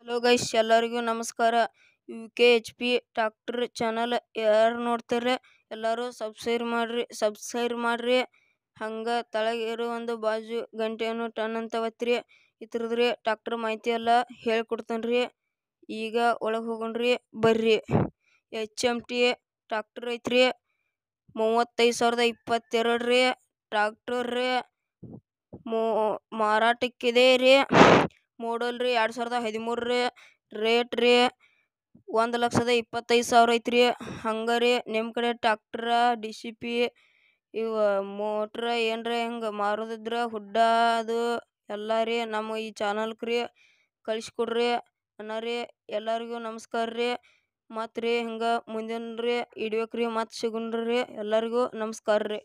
hello guys ಎಲ್ಲರಿಗೂ ನಮಸ್ಕಾರ U K H P tractor channel ಯಾರು ನೋಡ್ತಾರೆ ಎಲ್ಲರೂ ಸಬ್ಸ್ಕ್ರೈಬ್ ಮಾಡ್ರಿ ಸಬ್ಸ್ಕ್ರೈಬ್ ಮಾಡ್ರಿ ಹಂಗೆ ತಳಗಿರೋ ಒಂದು ಬಾಜು ಗಂಟೆಯನ್ನು ಟನ್ ಅಂತ ಒತ್ತಿರಿ ಈ ಥರದ್ರಿ ಮಾಹಿತಿ ಎಲ್ಲ ಹೇಳ್ಕೊಡ್ತೇನ್ರಿ ಈಗ ಒಳಗೆ ಹೋಗೋಣ್ರಿ ಬರ್ರಿ ಎಚ್ ಎಮ್ ಟಿ ಟ್ಯಾಕ್ಟರ್ ಐತ್ರಿ ಮೂವತ್ತೈದು ಸಾವಿರದ ಇಪ್ಪತ್ತೆರಡು ರೀ ಟ್ರ್ಯಾಕ್ಟರ್ ರೀ ಮಾರಾಟಕ್ಕಿದೆ ರೀ ಮಾಡಲ್ ರೀ ಎರಡು ಸಾವಿರದ ಹದಿಮೂರು ರೀ ರೇಟ್ ರೀ ಒಂದು ಲಕ್ಷದ ಇಪ್ಪತ್ತೈದು ಸಾವಿರ ಐತ್ರಿ ಹಂಗೆ ರೀ ನಿಮ್ಮ ಕಡೆ ಟ್ಯಾಕ್ಟ್ರ ಡಿ ಸಿ ಪಿ ಇವು ಮೋಟ್ರ ಏನರ ಹಿಂಗೆ ಮಾರೋದಿದ್ರೆ ಹುಡ್ಡ ಅದು ಎಲ್ಲ ರೀ ನಮ್ಮ ಈ ಚಾನಲ್ಗೆ ರೀ ಕಳಿಸ್ಕೊಡ್ರಿ ಅನ್ನ ರೀ ಎಲ್ಲರಿಗೂ ನಮಸ್ಕಾರ ರೀ ಮತ್ತು ರೀ ಹಿಂಗೆ ಮುಂದಿನ ರೀ ಇಡ್ಬೇಕು ರೀ ಮತ್ತು ಸಿಗುಣ್ರಿ ಎಲ್ಲರಿಗೂ ನಮಸ್ಕಾರ ರೀ